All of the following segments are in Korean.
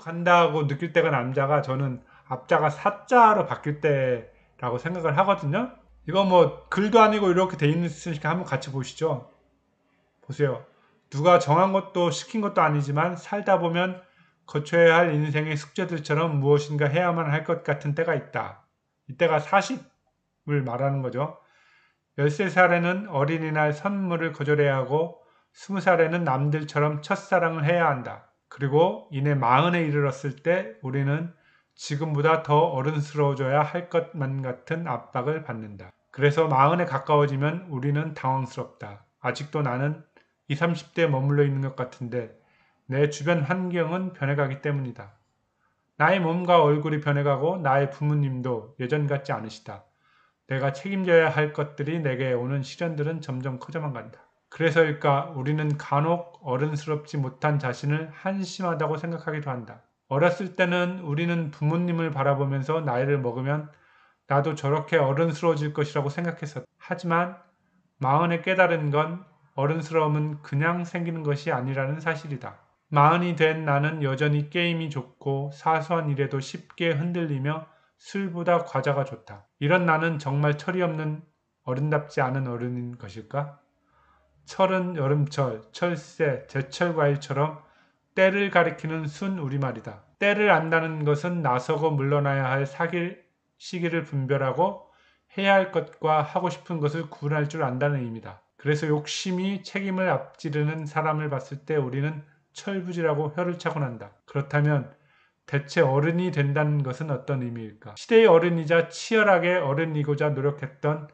간다고 느낄 때가 남자가 저는 앞자가 사자로 바뀔 때라고 생각을 하거든요. 이거 뭐 글도 아니고 이렇게 돼 있으니까 한번 같이 보시죠. 보세요. 누가 정한 것도 시킨 것도 아니지만 살다 보면 거쳐야 할 인생의 숙제들처럼 무엇인가 해야만 할 것 같은 때가 있다. 이때가 40을 말하는 거죠. 13살에는 어린이날 선물을 거절해야 하고 20살에는 남들처럼 첫사랑을 해야 한다. 그리고 이내 마흔에 이르렀을 때 우리는 지금보다 더 어른스러워져야 할 것만 같은 압박을 받는다. 그래서 마흔에 가까워지면 우리는 당황스럽다. 아직도 나는 20, 30대에 머물러 있는 것 같은데 내 주변 환경은 변해가기 때문이다. 나의 몸과 얼굴이 변해가고 나의 부모님도 예전 같지 않으시다. 내가 책임져야 할 것들이 내게 오는 시련들은 점점 커져만 간다. 그래서일까 우리는 간혹 어른스럽지 못한 자신을 한심하다고 생각하기도 한다. 어렸을 때는 우리는 부모님을 바라보면서 나이를 먹으면 나도 저렇게 어른스러워질 것이라고 생각했었다. 하지만 마흔에 깨달은 건 어른스러움은 그냥 생기는 것이 아니라는 사실이다. 마흔이 된 나는 여전히 게임이 좋고 사소한 일에도 쉽게 흔들리며 술보다 과자가 좋다. 이런 나는 정말 철이 없는 어른답지 않은 어른인 것일까? 철은 여름철, 철새, 제철과일처럼 때를 가리키는 순 우리말이다. 때를 안다는 것은 나서고 물러나야 할 사길 시기를 분별하고 해야 할 것과 하고 싶은 것을 구분할 줄 안다는 의미다. 그래서 욕심이 책임을 앞지르는 사람을 봤을 때 우리는 철부지라고 혀를 차고 난다. 그렇다면 대체 어른이 된다는 것은 어떤 의미일까? 시대의 어른이자 치열하게 어른이고자 노력했던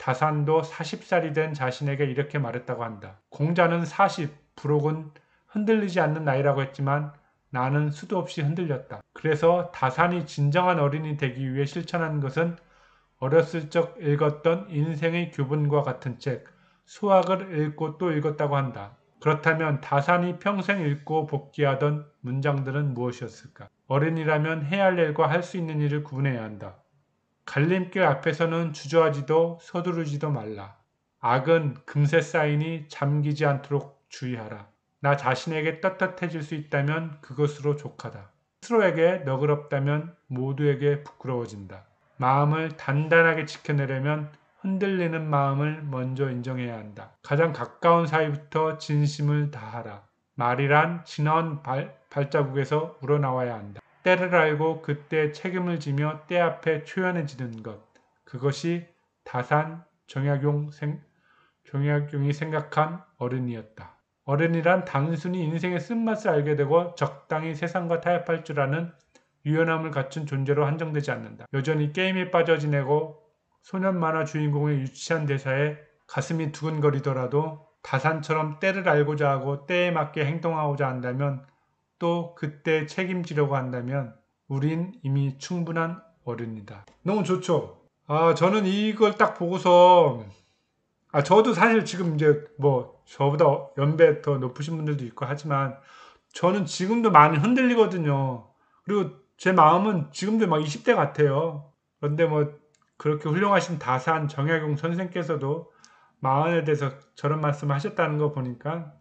다산도 40살이 된 자신에게 이렇게 말했다고 한다. 공자는 40, 부록은 흔들리지 않는 나이라고 했지만 나는 수도 없이 흔들렸다. 그래서 다산이 진정한 어린이 되기 위해 실천한 것은 어렸을 적 읽었던 인생의 교본과 같은 책, 수학을 읽고 또 읽었다고 한다. 그렇다면 다산이 평생 읽고 복귀하던 문장들은 무엇이었을까? 어른이라면 해야 할 일과 할 수 있는 일을 구분해야 한다. 갈림길 앞에서는 주저하지도 서두르지도 말라. 악은 금세 쌓이니 잠기지 않도록 주의하라. 나 자신에게 떳떳해질 수 있다면 그것으로 족하다. 스스로에게 너그럽다면 모두에게 부끄러워진다. 마음을 단단하게 지켜내려면 흔들리는 마음을 먼저 인정해야 한다. 가장 가까운 사이부터 진심을 다하라. 말이란 진한 발, 발자국에서 우러나와야 한다. 때를 알고 그때 책임을 지며 때 앞에 초연해지는 것. 그것이 다산 정약용 생, 정약용이 생각한 어른이었다. 어른이란 단순히 인생의 쓴맛을 알게 되고 적당히 세상과 타협할 줄 아는 유연함을 갖춘 존재로 한정되지 않는다. 여전히 게임에 빠져 지내고 소년 만화 주인공의 유치한 대사에 가슴이 두근거리더라도 다산처럼 때를 알고자 하고 때에 맞게 행동하고자 한다면 또 그때 책임지려고 한다면 우린 이미 충분한 어른이다. 너무 좋죠? 아, 저는 이걸 딱 보고서 아, 저도 사실 지금 이제 뭐 저보다 연배 더 높으신 분들도 있고 하지만 저는 지금도 많이 흔들리거든요. 그리고 제 마음은 지금도 막 20대 같아요. 그런데 뭐 그렇게 훌륭하신 다산 정약용 선생께서도 마흔에 대해서 저런 말씀 을 하셨다는 거 보니까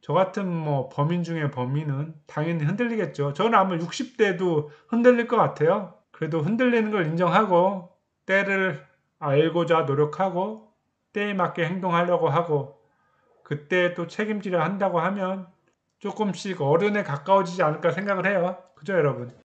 저 같은 뭐 범인 중에 범인은 당연히 흔들리겠죠. 저는 아마 60대도 흔들릴 것 같아요. 그래도 흔들리는 걸 인정하고 때를 알고자 노력하고 때에 맞게 행동하려고 하고 그때 또 책임지려 한다고 하면 조금씩 어른에 가까워지지 않을까 생각을 해요. 그죠 여러분?